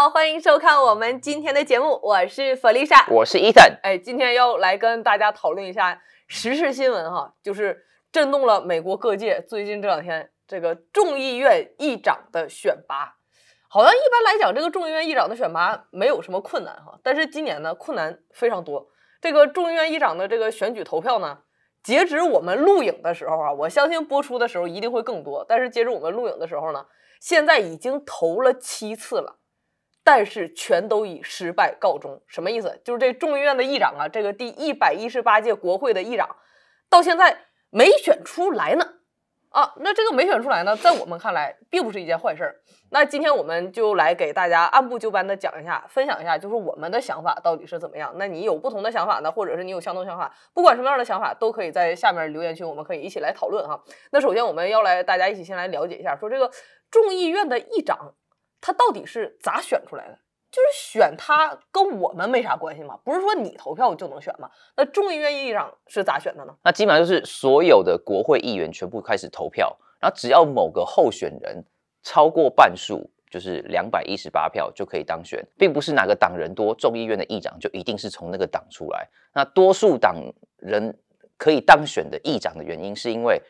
好，欢迎收看我们今天的节目，我是弗丽莎，我是伊森。哎，今天要来跟大家讨论一下时事新闻哈，就是震动了美国各界。最近这两天，这个众议院议长的选拔，好像一般来讲，这个众议院议长的选拔没有什么困难哈，但是今年呢，困难非常多。这个众议院议长的这个选举投票呢，截止我们录影的时候啊，我相信播出的时候一定会更多。但是截止我们录影的时候呢，现在已经投了七次了。但是全都以失败告终，什么意思？就是这众议院的议长啊，这个第一百一十八届国会的议长，到现在没选出来呢。啊，那这个没选出来呢，在我们看来并不是一件坏事。那今天我们就来给大家按部就班的讲一下，分享一下，就是我们的想法到底是怎么样。那你有不同的想法呢，或者是你有相同想法，不管什么样的想法，都可以在下面留言区，我们可以一起来讨论哈。那首先我们要来，大家一起先来了解一下，说这个众议院的议长。他到底是咋选出来的？就是选他跟我们没啥关系嘛？不是说你投票就能选吗？那众议院议长是咋选的呢？那基本上就是所有的国会议员全部开始投票，然后只要某个候选人超过半数，就是两百一十八票就可以当选，并不是哪个党人多，众议院的议长就一定是从那个党出来。那多数党人可以当选的议长的原因是因为。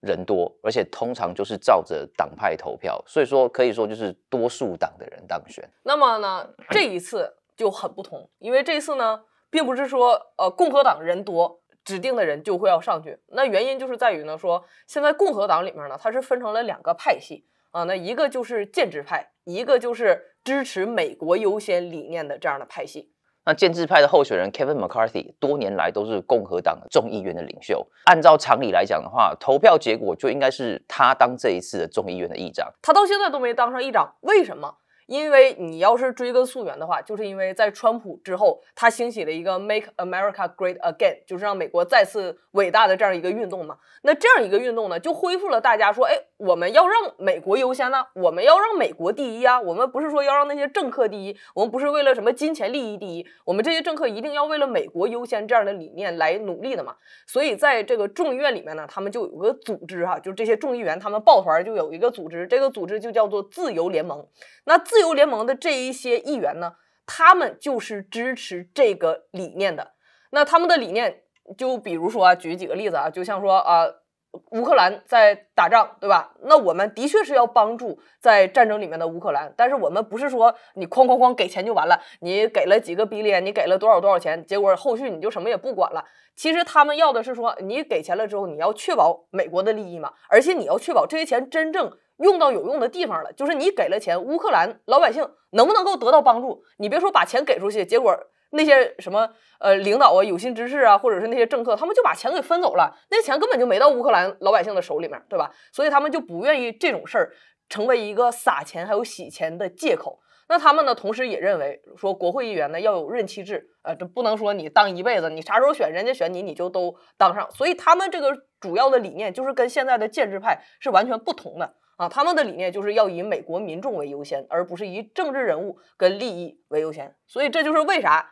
人多，而且通常就是照着党派投票，所以说可以说就是多数党的人当选。那么呢，这一次就很不同，因为这一次呢，并不是说呃共和党人多，指定的人就会要上去。那原因就是在于呢，说现在共和党里面呢，它是分成了两个派系啊，那一个就是建制派，一个就是支持美国优先理念的这样的派系。那建制派的候选人 Kevin McCarthy 多年来都是共和党众议员的领袖。按照常理来讲的话，投票结果就应该是他当这一次的众议院的议长。他到现在都没当上议长，为什么？因为你要是追根溯源的话，就是因为在川普之后，他兴起了一个 Make America Great Again，就是让美国再次伟大的这样一个运动嘛。那这样一个运动呢，就恢复了大家说，哎，我们要让美国优先呢，我们要让美国第一啊，我们不是说要让那些政客第一，我们不是为了什么金钱利益第一，我们这些政客一定要为了美国优先这样的理念来努力的嘛。所以在这个众议院里面呢，他们就有个组织哈，就这些众议员他们抱团就有一个组织，这个组织就叫做自由联盟。那自由联盟的这一些议员呢，他们就是支持这个理念的。那他们的理念就比如说啊，举几个例子啊，就像说啊，乌克兰在打仗，对吧？那我们的确是要帮助在战争里面的乌克兰，但是我们不是说你哐哐哐给钱就完了，你给了几个 B 脸，你给了多少多少钱，结果后续你就什么也不管了。其实他们要的是说，你给钱了之后，你要确保美国的利益嘛，而且你要确保这些钱真正。用到有用的地方了，就是你给了钱，乌克兰老百姓能不能够得到帮助？你别说把钱给出去，结果那些什么呃领导啊、有心之士啊，或者是那些政客，他们就把钱给分走了，那钱根本就没到乌克兰老百姓的手里面，对吧？所以他们就不愿意这种事儿成为一个撒钱还有洗钱的借口。那他们呢，同时也认为说国会议员呢要有任期制，呃，这不能说你当一辈子，你啥时候选人家选你，你就都当上。所以他们这个主要的理念就是跟现在的建制派是完全不同的。啊，他们的理念就是要以美国民众为优先，而不是以政治人物跟利益为优先。所以这就是为啥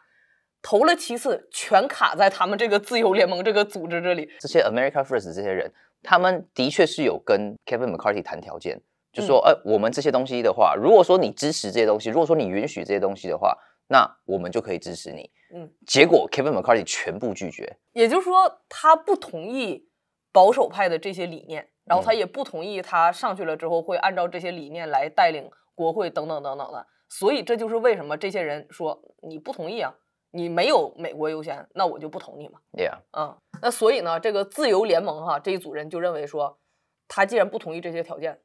投了七次全卡在他们这个自由联盟这个组织这里。这些 America First 这些人，他们的确是有跟 Kevin McCarthy 谈条件，就说，哎，我们这些东西的话，如果说你支持这些东西，如果说你允许这些东西的话，那我们就可以支持你。嗯。结果 Kevin McCarthy 全部拒绝，也就是说，他不同意保守派的这些理念。然后他也不同意，他上去了之后会按照这些理念来带领国会等等等等的，所以这就是为什么这些人说你不同意啊，你没有美国优先，那我就不同意嘛。对呀，嗯，那所以呢，这个自由联盟哈这一组人就认为说，他既然不同意这些条件，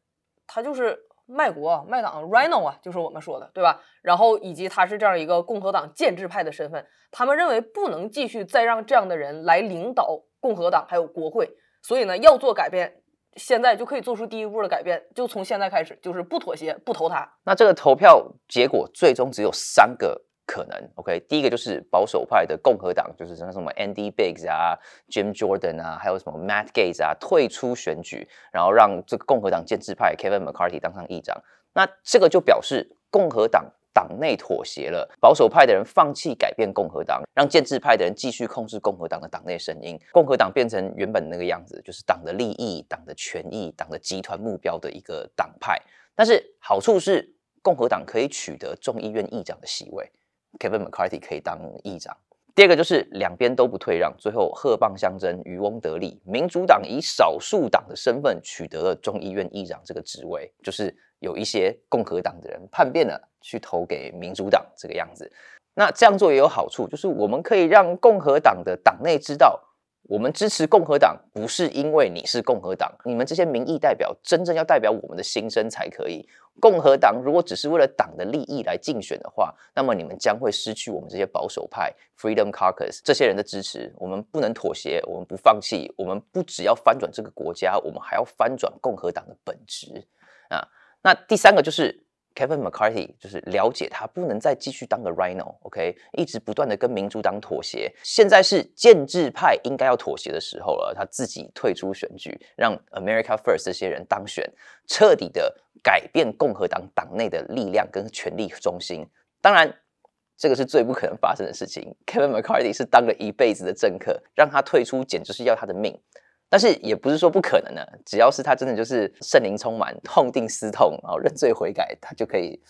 他就是卖国啊、卖党，RINO 啊，就是我们说的，对吧？然后以及他是这样一个共和党建制派的身份，他们认为不能继续再让这样的人来领导共和党还有国会，所以呢要做改变。现在就可以做出第一步的改变，就从现在开始，就是不妥协，不投他。那这个投票结果最终只有三个可能，OK？第一个就是保守派的共和党，就是什么什么 Andy Bigs 啊、Jim Jordan 啊，还有什么 Matt Gates 啊退出选举，然后让这个共和党建制派 Kevin McCarthy 当上议长。那这个就表示共和党。党内妥协了，保守派的人放弃改变共和党，让建制派的人继续控制共和党的党内声音，共和党变成原本那个样子，就是党的利益、党的权益、党的集团目标的一个党派。但是好处是，共和党可以取得众议院议长的席位，Kevin McCarthy 可以当议长。第二个就是两边都不退让，最后鹤蚌相争，渔翁得利。民主党以少数党的身份取得了众议院议长这个职位，就是有一些共和党的人叛变了。去投给民主党这个样子，那这样做也有好处，就是我们可以让共和党的党内知道，我们支持共和党不是因为你是共和党，你们这些民意代表真正要代表我们的心声才可以。共和党如果只是为了党的利益来竞选的话，那么你们将会失去我们这些保守派 （Freedom Caucus） 这些人的支持。我们不能妥协，我们不放弃，我们不只要翻转这个国家，我们还要翻转共和党的本质啊。那第三个就是。Kevin McCarthy 就是了解他不能再继续当个 RINO，OK，一直不断的跟民主党妥协，现在是建制派应该要妥协的时候了。他自己退出选举，让 America First 这些人当选，彻底的改变共和党党内的力量跟权力中心。当然，这个是最不可能发生的事情。Kevin McCarthy 是当了一辈子的政客，让他退出简直是要他的命。但是也不是说不可能的，只要是他真的就是圣灵充满、痛定思痛然后认罪悔改，他就可以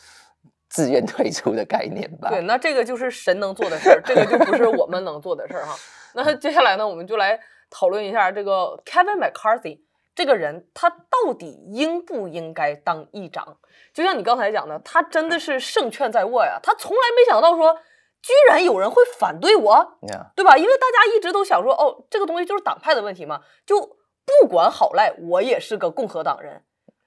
自愿退出的概念吧。对，那这个就是神能做的事，这个就不是我们能做的事哈。那接下来呢，我们就来讨论一下这个 Kevin McCarthy 这个人，他到底应不应该当议长？就像你刚才讲的，他真的是胜券在握呀，他从来没想到说。居然有人会反对我，对吧？因为大家一直都想说，哦，这个东西就是党派的问题嘛，就不管好赖，我也是个共和党人。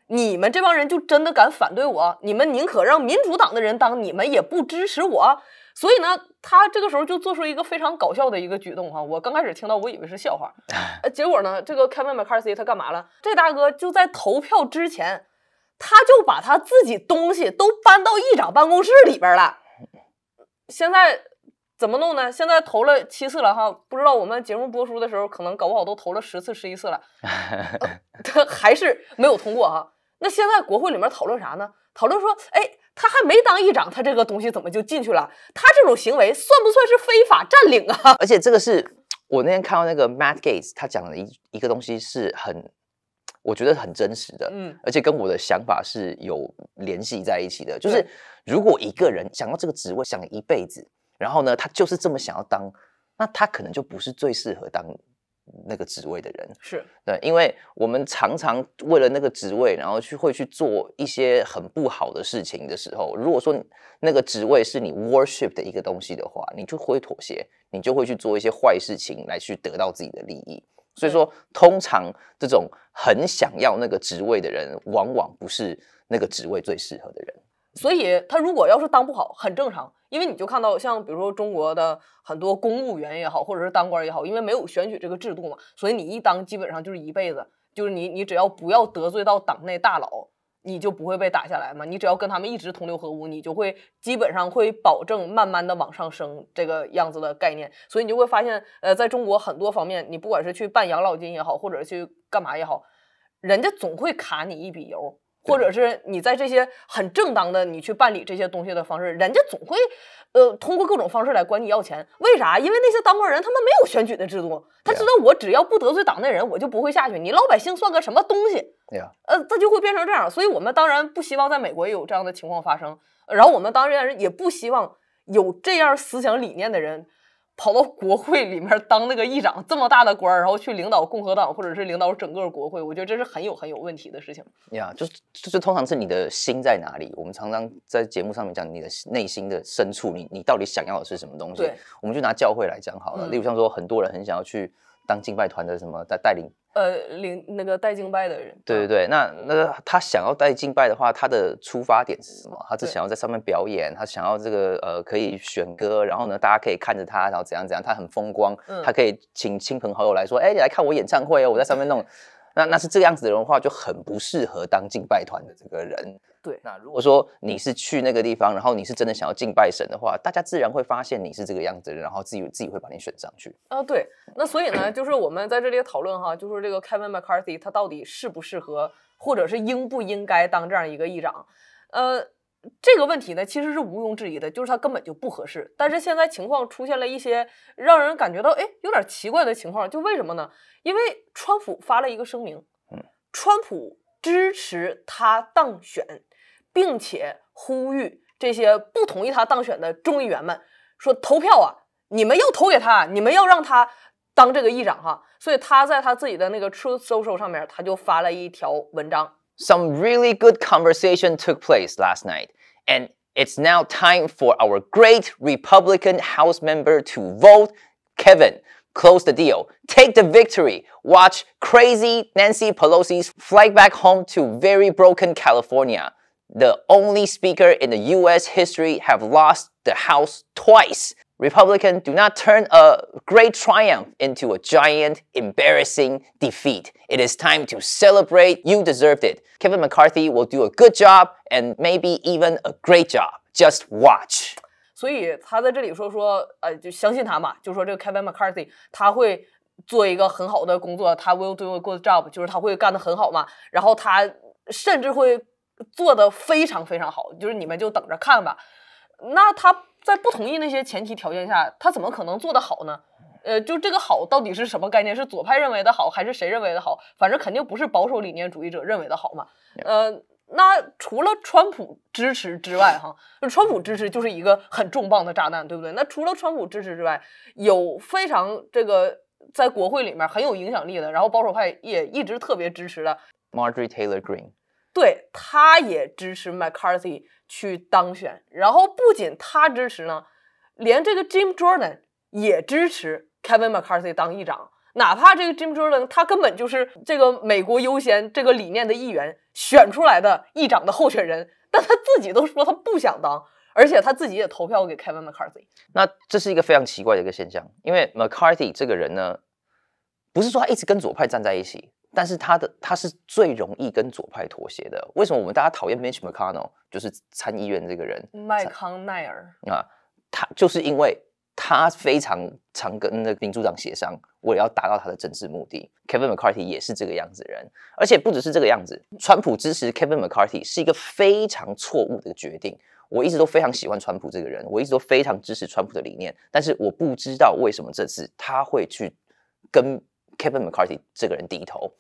你们这帮人就真的敢反对我？你们宁可让民主党的人当，你们也不支持我？所以呢，他这个时候就做出一个非常搞笑的一个举动哈。我刚开始听到，我以为是笑话，呃，结果呢，这个 Kevin McCarthy 他干嘛了？这大哥就在投票之前，他就把他自己东西都搬到议长办公室里边了。现在怎么弄呢？现在投了七次了哈，不知道我们节目播出的时候，可能搞不好都投了十次、十一次了，他还是没有通过哈。那现在国会里面讨论啥呢？讨论说，哎，他还没当议长，他这个东西怎么就进去了？他这种行为算不算是非法占领啊？而且这个是我那天看到那个 Matt Gates，他讲的一一个东西是很。我觉得很真实的，嗯，而且跟我的想法是有联系在一起的。就是如果一个人想要这个职位，想一辈子，然后呢，他就是这么想要当，那他可能就不是最适合当那个职位的人。是对，因为我们常常为了那个职位，然后去会去做一些很不好的事情的时候，如果说那个职位是你 worship 的一个东西的话，你就会妥协，你就会去做一些坏事情来去得到自己的利益。所以说，通常这种很想要那个职位的人，往往不是那个职位最适合的人。所以，他如果要是当不好，很正常。因为你就看到，像比如说中国的很多公务员也好，或者是当官也好，因为没有选举这个制度嘛，所以你一当基本上就是一辈子，就是你你只要不要得罪到党内大佬。你就不会被打下来嘛？你只要跟他们一直同流合污，你就会基本上会保证慢慢的往上升这个样子的概念。所以你就会发现，呃，在中国很多方面，你不管是去办养老金也好，或者去干嘛也好，人家总会卡你一笔油。或者是你在这些很正当的你去办理这些东西的方式，人家总会，呃，通过各种方式来管你要钱。为啥？因为那些当官人他们没有选举的制度，他知道我只要不得罪党内人，我就不会下去。你老百姓算个什么东西？对呀，呃，他就会变成这样。所以我们当然不希望在美国也有这样的情况发生。然后我们当然也不希望有这样思想理念的人。跑到国会里面当那个议长这么大的官，然后去领导共和党或者是领导整个国会，我觉得这是很有很有问题的事情。呀，就就就通常是你的心在哪里？我们常常在节目上面讲你的内心的深处，你你到底想要的是什么东西？我们就拿教会来讲好了。例如像说，很多人很想要去当敬拜团的什么，在带领。呃，领那个带敬拜的人，对对对，那那他想要带敬拜的话，他的出发点是什么？他是想要在上面表演，他想要这个呃可以选歌，然后呢，大家可以看着他，然后怎样怎样，他很风光，他可以请亲朋好友来说，哎，你来看我演唱会哦，我在上面弄。那那是这样子的话，就很不适合当敬拜团的这个人。对，那如果说你是去那个地方，然后你是真的想要敬拜神的话，大家自然会发现你是这个样子的人，然后自己自己会把你选上去。啊，对，那所以呢，就是我们在这里讨论哈，就是这个 Kevin McCarthy 他到底适不适合，或者是应不应该当这样一个议长？呃。这个问题呢，其实是毋庸置疑的，就是他根本就不合适。但是现在情况出现了一些让人感觉到哎有点奇怪的情况，就为什么呢？因为川普发了一个声明，嗯，川普支持他当选，并且呼吁这些不同意他当选的众议员们说投票啊，你们要投给他，你们要让他当这个议长哈。所以他在他自己的那个 Truth Social 上面，他就发了一条文章。Some really good conversation took place last night, and it's now time for our great Republican House member to vote. Kevin, close the deal, take the victory, watch crazy Nancy Pelosi's flight back home to very broken California. The only speaker in the US history have lost the House twice Republicans do not turn a great triumph into a giant, embarrassing defeat. It is time to celebrate. You deserved it. Kevin McCarthy will do a good job and maybe even a great job. Just watch. 所以他在这里说说，呃，就相信他嘛，就说这个 Kevin McCarthy 他会做一个很好的工作，他 will do a good job，就是他会干得很好嘛。然后他甚至会做得非常非常好，就是你们就等着看吧。那他在不同意那些前提条件下，他怎么可能做得好呢？呃，就这个好到底是什么概念？是左派认为的好，还是谁认为的好？反正肯定不是保守理念主义者认为的好嘛。呃，那除了川普支持之外，哈，川普支持就是一个很重磅的炸弹，对不对？那除了川普支持之外，有非常这个在国会里面很有影响力的，然后保守派也一直特别支持的，Marjorie Taylor Greene。对他也支持 McCarthy 去当选，然后不仅他支持呢，连这个 Jim Jordan 也支持 Kevin McCarthy 当议长，哪怕这个 Jim Jordan 他根本就是这个美国优先这个理念的议员选出来的议长的候选人，但他自己都说他不想当，而且他自己也投票给 Kevin McCarthy。那这是一个非常奇怪的一个现象，因为 McCarthy 这个人呢，不是说他一直跟左派站在一起。但是他的他是最容易跟左派妥协的。为什么我们大家讨厌 Mitch McConnell 就是参议院这个人？麦康奈尔啊，他就是因为他非常常跟那个民主党协商，为了要达到他的政治目的。Kevin McCarthy 也是这个样子的人，而且不只是这个样子。川普支持 Kevin McCarthy 是一个非常错误的决定。我一直都非常喜欢川普这个人，我一直都非常支持川普的理念，但是我不知道为什么这次他会去跟。Kevin McCarthy 这个人低头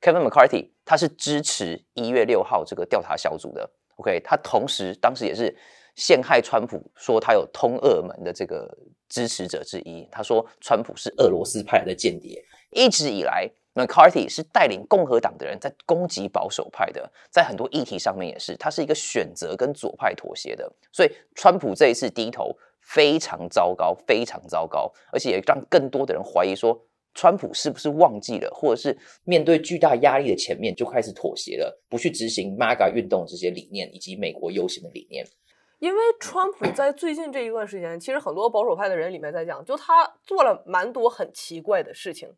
，Kevin McCarthy 他是支持一月六号这个调查小组的。OK，他同时当时也是陷害川普，说他有通俄门的这个支持者之一。他说川普是俄罗斯派来的间谍。一直以来，McCarthy 是带领共和党的人，在攻击保守派的，在很多议题上面也是，他是一个选择跟左派妥协的。所以川普这一次低头非常糟糕，非常糟糕，而且也让更多的人怀疑说。川普是不是忘记了，或者是面对巨大压力的前面就开始妥协了，不去执行 MAGA 运动这些理念以及美国优先的理念？因为川普在最近这一段时间，其实很多保守派的人里面在讲，就他做了蛮多很奇怪的事情，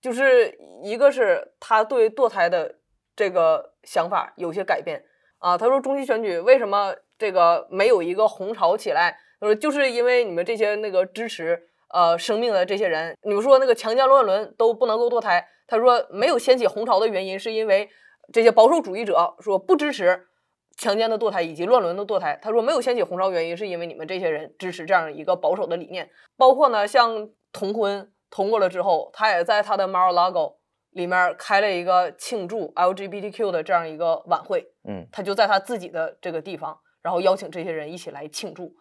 就是一个是他对堕胎的这个想法有些改变啊。他说中期选举为什么这个没有一个红潮起来？他说就是因为你们这些那个支持。呃，生命的这些人，你们说那个强奸乱伦都不能够堕胎。他说没有掀起红潮的原因，是因为这些保守主义者说不支持强奸的堕胎以及乱伦的堕胎。他说没有掀起红潮原因，是因为你们这些人支持这样一个保守的理念，包括呢像同婚通过了之后，他也在他的 Marlago a 里面开了一个庆祝 LGBTQ 的这样一个晚会。嗯，他就在他自己的这个地方，然后邀请这些人一起来庆祝。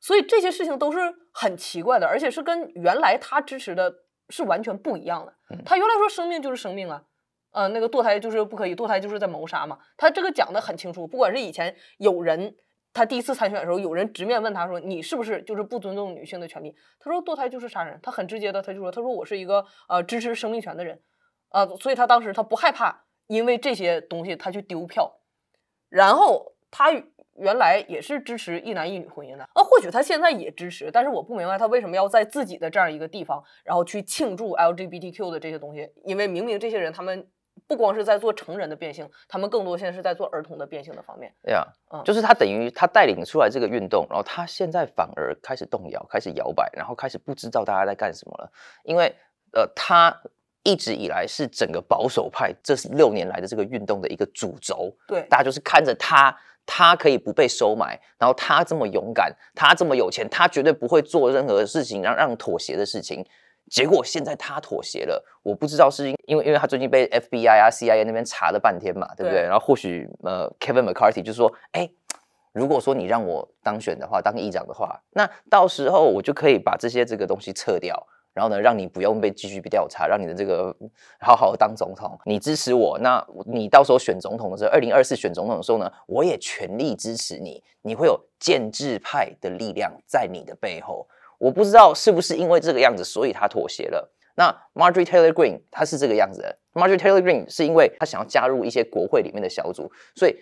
所以这些事情都是很奇怪的，而且是跟原来他支持的是完全不一样的。他原来说生命就是生命啊，呃，那个堕胎就是不可以，堕胎就是在谋杀嘛。他这个讲的很清楚，不管是以前有人，他第一次参选的时候，有人直面问他说：“你是不是就是不尊重女性的权利？”他说：“堕胎就是杀人。”他很直接的，他就说：“他说我是一个呃支持生命权的人，啊，所以他当时他不害怕，因为这些东西他去丢票，然后他。”原来也是支持一男一女婚姻的，那或许他现在也支持，但是我不明白他为什么要在自己的这样一个地方，然后去庆祝 LGBTQ 的这些东西，因为明明这些人他们不光是在做成人的变性，他们更多现在是在做儿童的变性的方面。对呀，嗯，就是他等于他带领出来这个运动，然后他现在反而开始动摇，开始摇摆，然后开始不知道大家在干什么了，因为呃，他一直以来是整个保守派这六年来的这个运动的一个主轴，对，大家就是看着他。他可以不被收买，然后他这么勇敢，他这么有钱，他绝对不会做任何事情让让妥协的事情。结果现在他妥协了，我不知道是因因为因为他最近被 FBI 啊 CIA 那边查了半天嘛，对不对？然后或许呃 Kevin McCarthy 就是说，哎，如果说你让我当选的话，当议长的话，那到时候我就可以把这些这个东西撤掉。然后呢，让你不用被继续被调查，让你的这个好好当总统。你支持我，那你到时候选总统的时候，二零二四选总统的时候呢，我也全力支持你。你会有建制派的力量在你的背后。我不知道是不是因为这个样子，所以他妥协了。那 Marjorie Taylor Greene 他是这个样子的。Marjorie Taylor Greene 是因为他想要加入一些国会里面的小组，所以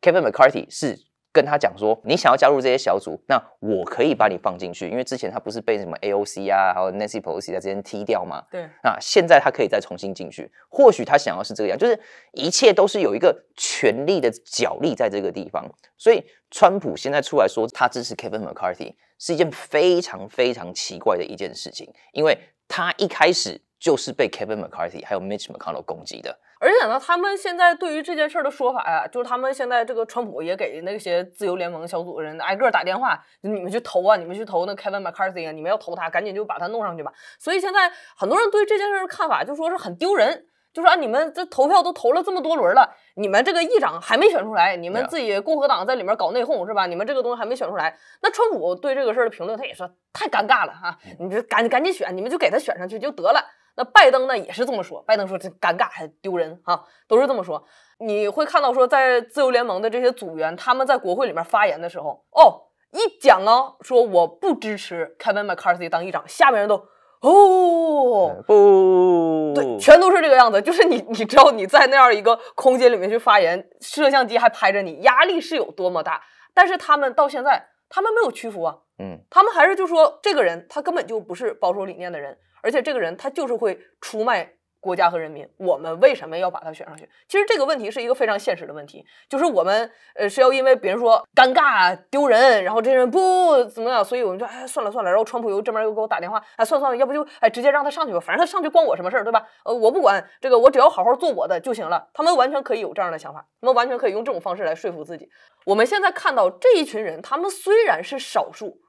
Kevin McCarthy 是。跟他讲说，你想要加入这些小组，那我可以把你放进去，因为之前他不是被什么 AOC 啊，还有 Nancy Pelosi 在之间踢掉嘛？对。那现在他可以再重新进去，或许他想要是这样，就是一切都是有一个权力的角力在这个地方。所以，川普现在出来说他支持 Kevin McCarthy，是一件非常非常奇怪的一件事情，因为他一开始就是被 Kevin McCarthy 还有 Mitch McConnell 攻击的。而且呢，他们现在对于这件事的说法呀，就是他们现在这个川普也给那些自由联盟小组的人挨个打电话，你们去投啊，你们去投那 Kevin McCarthy 啊，你们要投他，赶紧就把他弄上去吧。所以现在很多人对这件事的看法就说是很丢人。就说啊，你们这投票都投了这么多轮了，你们这个议长还没选出来，你们自己共和党在里面搞内讧是吧？你们这个东西还没选出来，那川普对这个事儿的评论，他也说太尴尬了哈，你这赶紧赶紧选，你们就给他选上去就得了。那拜登呢也是这么说，拜登说这尴尬还丢人哈，都是这么说。你会看到说在自由联盟的这些组员他们在国会里面发言的时候，哦，一讲呢，说我不支持 Kevin McCarthy 当议长，下面人都。哦，不，对，全都是这个样子。就是你，你知道你在那样一个空间里面去发言，摄像机还拍着你，压力是有多么大。但是他们到现在，他们没有屈服啊。嗯，他们还是就说这个人他根本就不是保守理念的人，而且这个人他就是会出卖。国家和人民，我们为什么要把他选上去？其实这个问题是一个非常现实的问题，就是我们呃是要因为别人说尴尬丢人，然后这些人不怎么样，所以我们就哎算了算了，然后川普又这边又给我打电话，哎算了算了，要不就哎直接让他上去吧，反正他上去关我什么事儿对吧？呃我不管这个，我只要好好做我的就行了。他们完全可以有这样的想法，他们完全可以用这种方式来说服自己。我们现在看到这一群人，他们虽然是少数，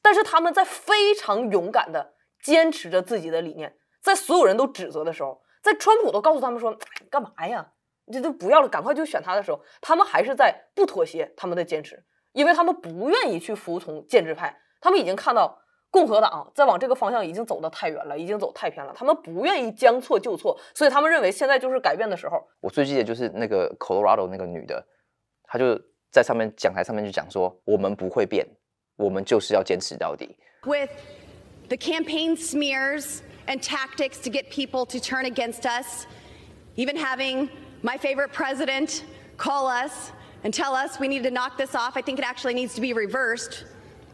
但是他们在非常勇敢的坚持着自己的理念。在所有人都指责的时候，在川普都告诉他们说：“你干嘛呀？你这都不要了，赶快就选他的时候，他们还是在不妥协，他们在坚持，因为他们不愿意去服从建制派。他们已经看到共和党在往这个方向已经走得太远了，已经走太偏了。他们不愿意将错就错，所以他们认为现在就是改变的时候。我最记得就是那个 Colorado 那个女的，她就在上面讲台上面就讲说：我们不会变，我们就是要坚持到底。With the campaign smears。and tactics to get people to turn against us, even having my favorite president call us and tell us we need to knock this off. I think it actually needs to be reversed.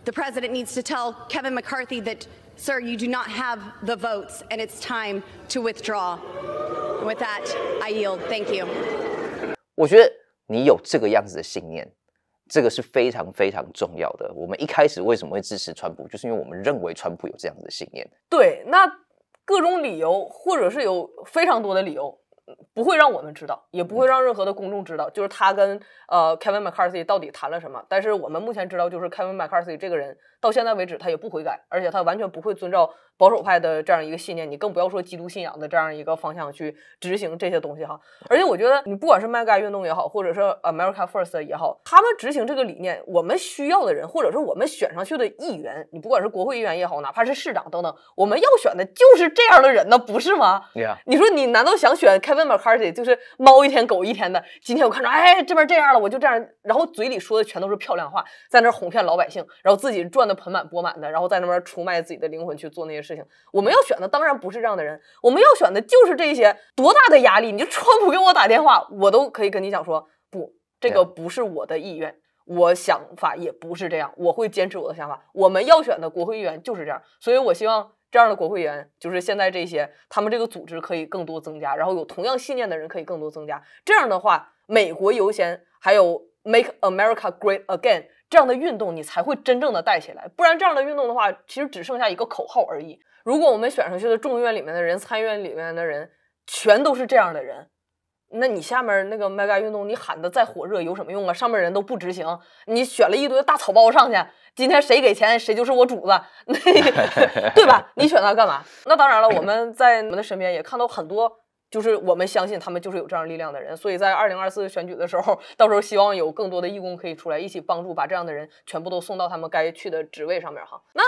The president needs to tell Kevin McCarthy that, sir, you do not have the votes and it's time to withdraw. And with that, I yield. Thank you. 我觉得你有这个样子的信念，这个是非常非常重要的。我们一开始为什么会支持川普，就是因为我们认为川普有这样子的信念。对，那各种理由，或者是有非常多的理由，不会让我们知道，也不会让任何的公众知道，就是他跟呃 Kevin McCarthy 到底谈了什么。但是我们目前知道，就是 Kevin McCarthy 这个人到现在为止他也不悔改，而且他完全不会遵照。保守派的这样一个信念，你更不要说基督信仰的这样一个方向去执行这些东西哈。而且我觉得，你不管是麦盖运动也好，或者是 America First 也好，他们执行这个理念，我们需要的人，或者是我们选上去的议员，你不管是国会议员也好，哪怕是市长等等，我们要选的就是这样的人呢，不是吗？你呀，你说你难道想选 Kevin McCarthy 就是猫一天狗一天的？今天我看着哎这边这样了，我就这样，然后嘴里说的全都是漂亮话，在那哄骗老百姓，然后自己赚的盆满钵满的，然后在那边出卖自己的灵魂去做那些。事情，我们要选的当然不是这样的人，我们要选的就是这些。多大的压力，你就川普给我打电话，我都可以跟你讲说，不，这个不是我的意愿，我想法也不是这样，我会坚持我的想法。我们要选的国会议员就是这样，所以我希望这样的国会议员就是现在这些，他们这个组织可以更多增加，然后有同样信念的人可以更多增加。这样的话，美国优先，还有 Make America Great Again。这样的运动你才会真正的带起来，不然这样的运动的话，其实只剩下一个口号而已。如果我们选上去的众议院里面的人、参议院里面的人全都是这样的人，那你下面那个麦盖运动你喊的再火热有什么用啊？上面人都不执行，你选了一堆大草包上去，今天谁给钱谁就是我主子，对吧？你选他干嘛？那当然了，我们在我们的身边也看到很多。就是我们相信他们就是有这样力量的人，所以在二零二四选举的时候，到时候希望有更多的义工可以出来一起帮助，把这样的人全部都送到他们该去的职位上面哈。那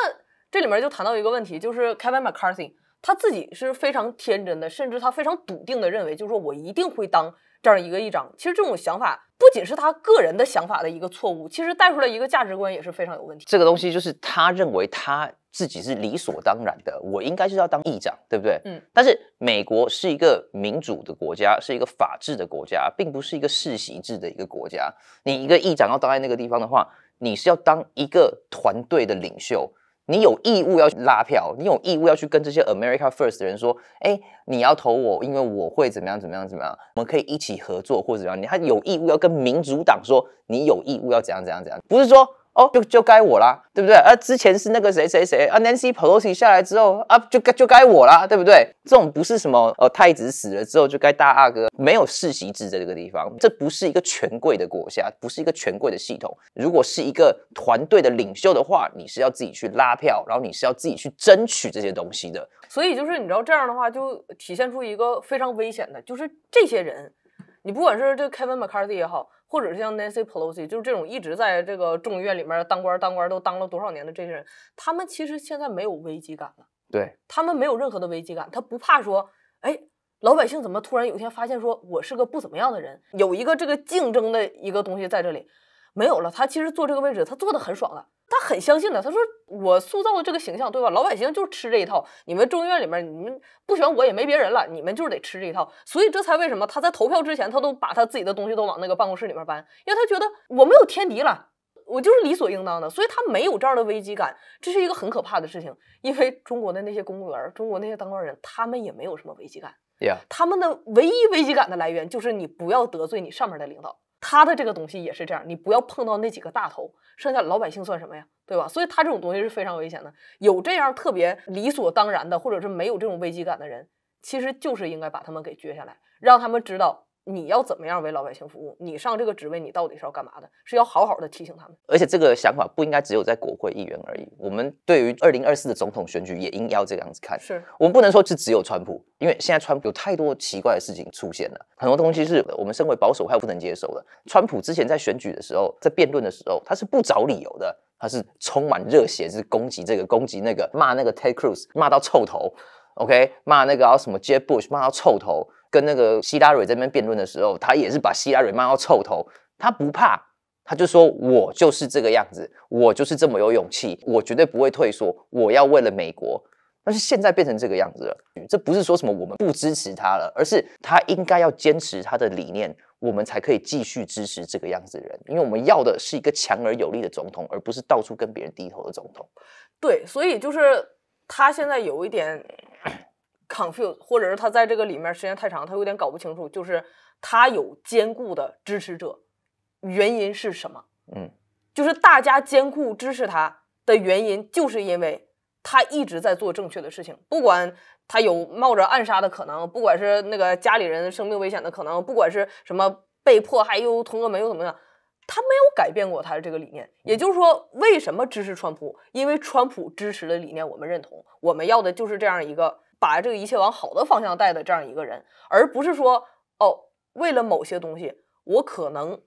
这里面就谈到一个问题，就是 Kevin McCarthy 他自己是非常天真的，甚至他非常笃定的认为，就是说我一定会当。这样一个议长，其实这种想法不仅是他个人的想法的一个错误，其实带出来一个价值观也是非常有问题。这个东西就是他认为他自己是理所当然的，我应该是要当议长，对不对？嗯。但是美国是一个民主的国家，是一个法治的国家，并不是一个世袭制的一个国家。你一个议长要当在那个地方的话，你是要当一个团队的领袖。你有义务要去拉票，你有义务要去跟这些 America First 的人说，哎，你要投我，因为我会怎么样怎么样怎么样，我们可以一起合作或者怎么样。你还有义务要跟民主党说，你有义务要怎样怎样怎样，不是说。哦，就就该我啦，对不对？啊，之前是那个谁谁谁啊，Nancy Pelosi 下来之后啊，就该就该我啦，对不对？这种不是什么呃，太子死了之后就该大阿哥，没有世袭制在这个地方，这不是一个权贵的国家，不是一个权贵的系统。如果是一个团队的领袖的话，你是要自己去拉票，然后你是要自己去争取这些东西的。所以就是你知道这样的话，就体现出一个非常危险的，就是这些人，你不管是这 Kevin McCarthy 也好。或者是像 Nancy Pelosi，就是这种一直在这个众议院里面当官、当官都当了多少年的这些人，他们其实现在没有危机感了。对他们没有任何的危机感，他不怕说，哎，老百姓怎么突然有一天发现说我是个不怎么样的人，有一个这个竞争的一个东西在这里没有了。他其实坐这个位置，他坐的很爽的。他很相信的，他说：“我塑造的这个形象，对吧？老百姓就是吃这一套。你们中院里面，你们不选我也没别人了，你们就是得吃这一套。所以这才为什么他在投票之前，他都把他自己的东西都往那个办公室里面搬，因为他觉得我没有天敌了，我就是理所应当的。所以他没有这样的危机感，这是一个很可怕的事情。因为中国的那些公务员，中国那些当官人，他们也没有什么危机感。他们的唯一危机感的来源就是你不要得罪你上面的领导。”他的这个东西也是这样，你不要碰到那几个大头，剩下老百姓算什么呀，对吧？所以他这种东西是非常危险的。有这样特别理所当然的，或者是没有这种危机感的人，其实就是应该把他们给撅下来，让他们知道。你要怎么样为老百姓服务？你上这个职位，你到底是要干嘛的？是要好好的提醒他们。而且这个想法不应该只有在国会议员而已。我们对于二零二四的总统选举也应要这样子看。是我们不能说是只有川普，因为现在川普有太多奇怪的事情出现了，很多东西是我们身为保守派不能接受的。川普之前在选举的时候，在辩论的时候，他是不找理由的，他是充满热血，是攻击这个攻击那个，骂那个 Ted Cruz 骂到臭头，OK，骂那个什么 Jeb Bush 骂到臭头。跟那个希拉里这边辩论的时候，他也是把希拉瑞骂到臭头，他不怕，他就说：“我就是这个样子，我就是这么有勇气，我绝对不会退缩，我要为了美国。”但是现在变成这个样子了，这不是说什么我们不支持他了，而是他应该要坚持他的理念，我们才可以继续支持这个样子的人，因为我们要的是一个强而有力的总统，而不是到处跟别人低头的总统。对，所以就是他现在有一点。c o n f u s e 或者是他在这个里面时间太长，他有点搞不清楚，就是他有坚固的支持者，原因是什么？嗯，就是大家坚固支持他的原因，就是因为他一直在做正确的事情，不管他有冒着暗杀的可能，不管是那个家里人生命危险的可能，不管是什么被迫害又通俄门又怎么样，他没有改变过他的这个理念。也就是说，为什么支持川普？因为川普支持的理念我们认同，我们要的就是这样一个。把这个一切往好的方向带的这样一个人，而不是说哦，为了某些东西，我可能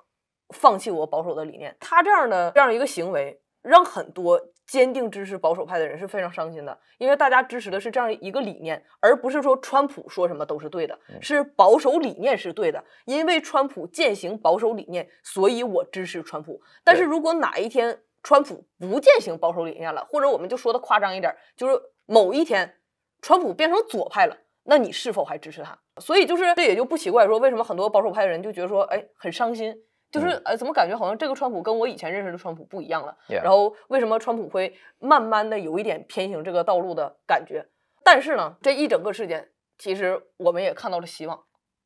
放弃我保守的理念。他这样的这样一个行为，让很多坚定支持保守派的人是非常伤心的，因为大家支持的是这样一个理念，而不是说川普说什么都是对的，是保守理念是对的。因为川普践行保守理念，所以我支持川普。但是如果哪一天川普不践行保守理念了，或者我们就说的夸张一点，就是某一天。川普变成左派了，那你是否还支持他？所以就是这也就不奇怪，说为什么很多保守派的人就觉得说，哎，很伤心，就是哎，怎么感觉好像这个川普跟我以前认识的川普不一样了？然后为什么川普会慢慢的有一点偏行这个道路的感觉？但是呢，这一整个事件其实我们也看到了希望，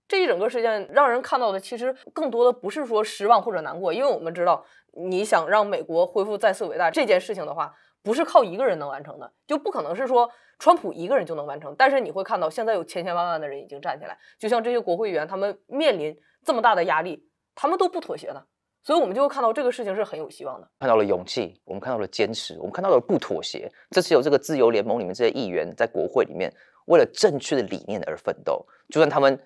这一整个事件让人看到的其实更多的不是说失望或者难过，因为我们知道你想让美国恢复再次伟大这件事情的话，不是靠一个人能完成的，就不可能是说。川普一个人就能完成，但是你会看到，现在有千千万万的人已经站起来，就像这些国会议员，他们面临这么大的压力，他们都不妥协的，所以我们就会看到这个事情是很有希望的。看到了勇气，我们看到了坚持，我们看到了不妥协。这是由这个自由联盟里面这些议员在国会里面为了正确的理念而奋斗，就算他们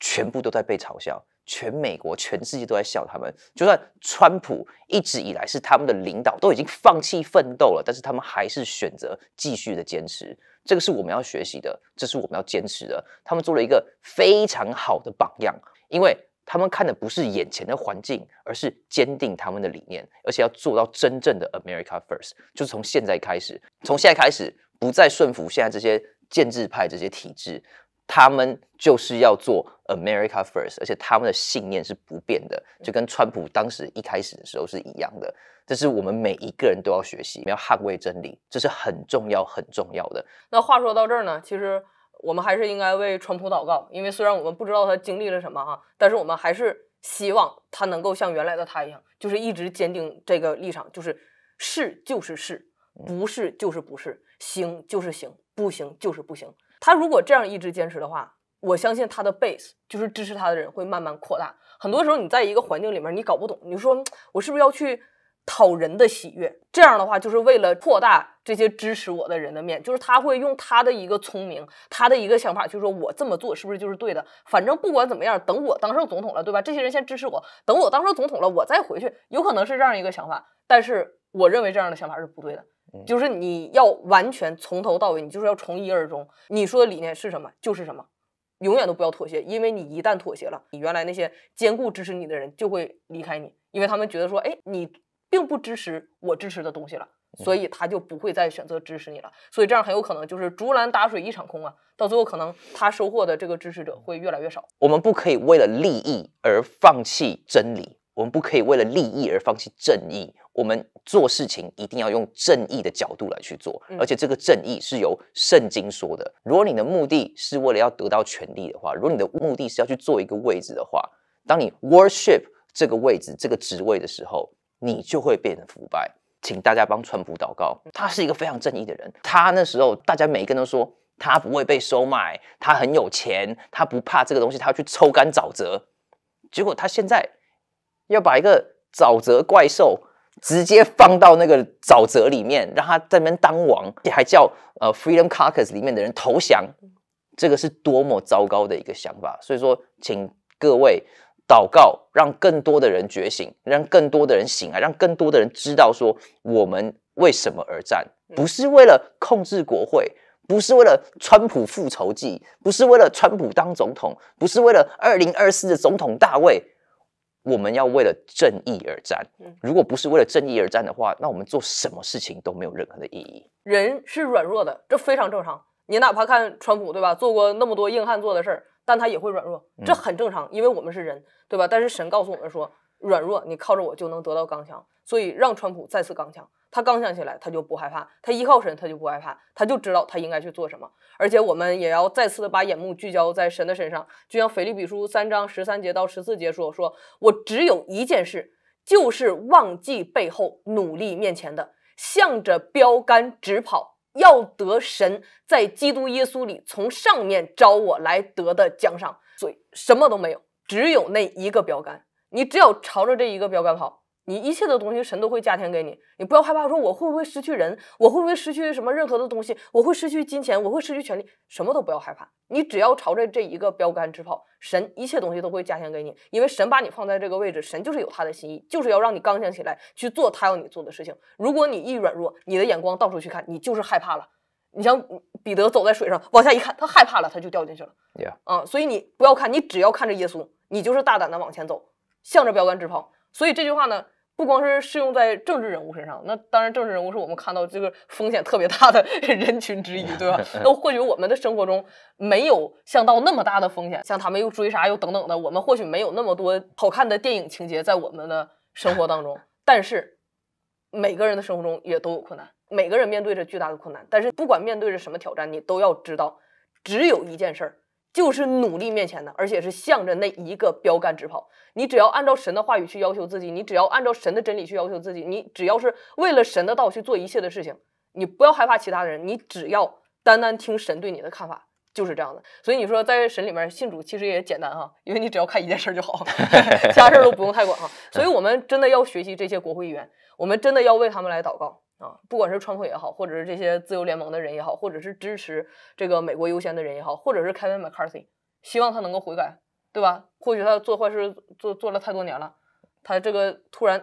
全部都在被嘲笑。全美国、全世界都在笑他们。就算川普一直以来是他们的领导，都已经放弃奋斗了，但是他们还是选择继续的坚持。这个是我们要学习的，这是我们要坚持的。他们做了一个非常好的榜样，因为他们看的不是眼前的环境，而是坚定他们的理念，而且要做到真正的 America First，就是从现在开始，从现在开始不再顺服现在这些建制派这些体制。他们就是要做 America First，而且他们的信念是不变的，就跟川普当时一开始的时候是一样的。这是我们每一个人都要学习，要捍卫真理，这是很重要、很重要的。那话说到这儿呢，其实我们还是应该为川普祷告，因为虽然我们不知道他经历了什么哈，但是我们还是希望他能够像原来的他一样，就是一直坚定这个立场，就是是就是是，不是就是不是，行就是行，不行就是不行。他如果这样一直坚持的话，我相信他的 base 就是支持他的人会慢慢扩大。很多时候，你在一个环境里面，你搞不懂，你说我是不是要去讨人的喜悦？这样的话，就是为了扩大这些支持我的人的面，就是他会用他的一个聪明，他的一个想法是说，我这么做是不是就是对的？反正不管怎么样，等我当上总统了，对吧？这些人先支持我，等我当上总统了，我再回去，有可能是这样一个想法。但是我认为这样的想法是不对的。就是你要完全从头到尾，你就是要从一而终。你说的理念是什么，就是什么，永远都不要妥协。因为你一旦妥协了，你原来那些坚固支持你的人就会离开你，因为他们觉得说，哎，你并不支持我支持的东西了，所以他就不会再选择支持你了。所以这样很有可能就是竹篮打水一场空啊。到最后，可能他收获的这个支持者会越来越少。我们不可以为了利益而放弃真理。我们不可以为了利益而放弃正义。我们做事情一定要用正义的角度来去做，而且这个正义是由圣经说的。如果你的目的是为了要得到权力的话，如果你的目的是要去做一个位置的话，当你 worship 这个位置、这个职位的时候，你就会变成腐败。请大家帮川普祷告，他是一个非常正义的人。他那时候大家每一个都说他不会被收买，他很有钱，他不怕这个东西，他去抽干沼泽。结果他现在。要把一个沼泽怪兽直接放到那个沼泽里面，让他在那边当王，还叫呃 Freedom Caucus 里面的人投降，这个是多么糟糕的一个想法！所以说，请各位祷告，让更多的人觉醒，让更多的人醒来，让更多的人知道，说我们为什么而战，不是为了控制国会，不是为了川普复仇记，不是为了川普当总统，不是为了二零二四的总统大卫，我们要为了正义而战。如果不是为了正义而战的话，那我们做什么事情都没有任何的意义。人是软弱的，这非常正常。你哪怕看川普，对吧？做过那么多硬汉做的事儿，但他也会软弱，这很正常，因为我们是人，对吧？但是神告诉我们说，软弱你靠着我就能得到刚强，所以让川普再次刚强。他刚想起来，他就不害怕；他依靠神，他就不害怕；他就知道他应该去做什么。而且我们也要再次的把眼目聚焦在神的身上，就像腓立比书三章十三节到十四节说：“说我只有一件事，就是忘记背后努力面前的，向着标杆直跑，要得神在基督耶稣里从上面招我来得的奖赏。”所以什么都没有，只有那一个标杆，你只有朝着这一个标杆跑。你一切的东西，神都会加添给你。你不要害怕，说我会不会失去人，我会不会失去什么任何的东西，我会失去金钱，我会失去权利，什么都不要害怕。你只要朝着这一个标杆直跑，神一切东西都会加添给你，因为神把你放在这个位置，神就是有他的心意，就是要让你刚强起来去做他要你做的事情。如果你一软弱，你的眼光到处去看，你就是害怕了。你像彼得走在水上，往下一看，他害怕了，他就掉进去了。yeah，啊，所以你不要看，你只要看着耶稣，你就是大胆的往前走，向着标杆直跑。所以这句话呢，不光是适用在政治人物身上，那当然政治人物是我们看到这个风险特别大的 人群之一，对吧？那或许我们的生活中没有像到那么大的风险，像他们又追杀又等等的，我们或许没有那么多好看的电影情节在我们的生活当中。但是每个人的生活中也都有困难，每个人面对着巨大的困难。但是不管面对着什么挑战，你都要知道，只有一件事儿。就是努力面前的，而且是向着那一个标杆直跑。你只要按照神的话语去要求自己，你只要按照神的真理去要求自己，你只要是为了神的道去做一切的事情，你不要害怕其他的人。你只要单单听神对你的看法，就是这样的。所以你说在神里面信主其实也简单哈，因为你只要看一件事儿就好，其他事儿都不用太管哈。所以我们真的要学习这些国会议员，我们真的要为他们来祷告。啊，不管是川普也好，或者是这些自由联盟的人也好，或者是支持这个美国优先的人也好，或者是 Kevin McCarthy，希望他能够悔改，对吧？或许他做坏事做做了太多年了，他这个突然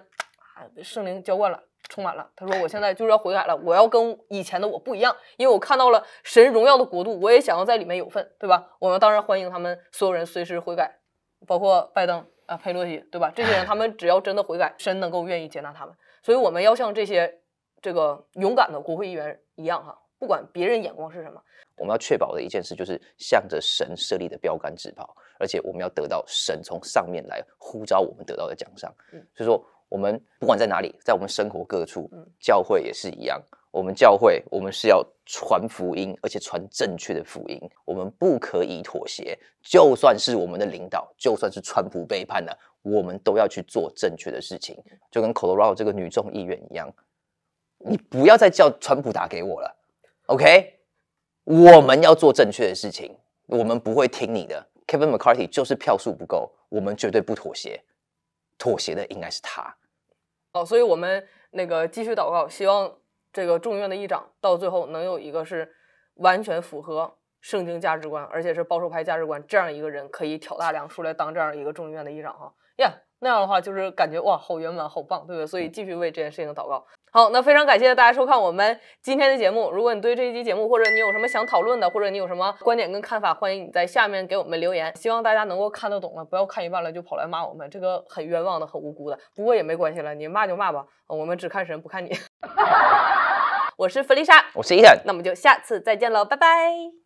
啊，圣灵浇灌了，充满了。他说我现在就是要悔改了，我要跟以前的我不一样，因为我看到了神荣耀的国度，我也想要在里面有份，对吧？我们当然欢迎他们所有人随时悔改，包括拜登啊、佩洛西，对吧？这些人他们只要真的悔改，神能够愿意接纳他们。所以我们要向这些。这个勇敢的国会议员一样哈，不管别人眼光是什么，我们要确保的一件事就是向着神设立的标杆直跑，而且我们要得到神从上面来呼召我们得到的奖赏。嗯，所以说我们不管在哪里，在我们生活各处，教会也是一样。我们教会我们是要传福音，而且传正确的福音，我们不可以妥协。就算是我们的领导，就算是川普背叛的，我们都要去做正确的事情，就跟 Colorado 这个女众议员一样。你不要再叫川普打给我了，OK？我们要做正确的事情，我们不会听你的。Kevin McCarthy 就是票数不够，我们绝对不妥协，妥协的应该是他。哦，所以我们那个继续祷告，希望这个众议院的议长到最后能有一个是完全符合圣经价值观，而且是保守派价值观这样一个人，可以挑大梁出来当这样一个众议院的议长哈呀。那样的话，就是感觉哇，好圆满，好棒，对不对？所以继续为这件事情祷告。好，那非常感谢大家收看我们今天的节目。如果你对这一期节目，或者你有什么想讨论的，或者你有什么观点跟看法，欢迎你在下面给我们留言。希望大家能够看得懂了，不要看一半了就跑来骂我们，这个很冤枉的，很无辜的。不过也没关系了，你骂就骂吧，我们只看神，不看你。我是弗丽莎，我是伊森，那我们就下次再见了，拜拜。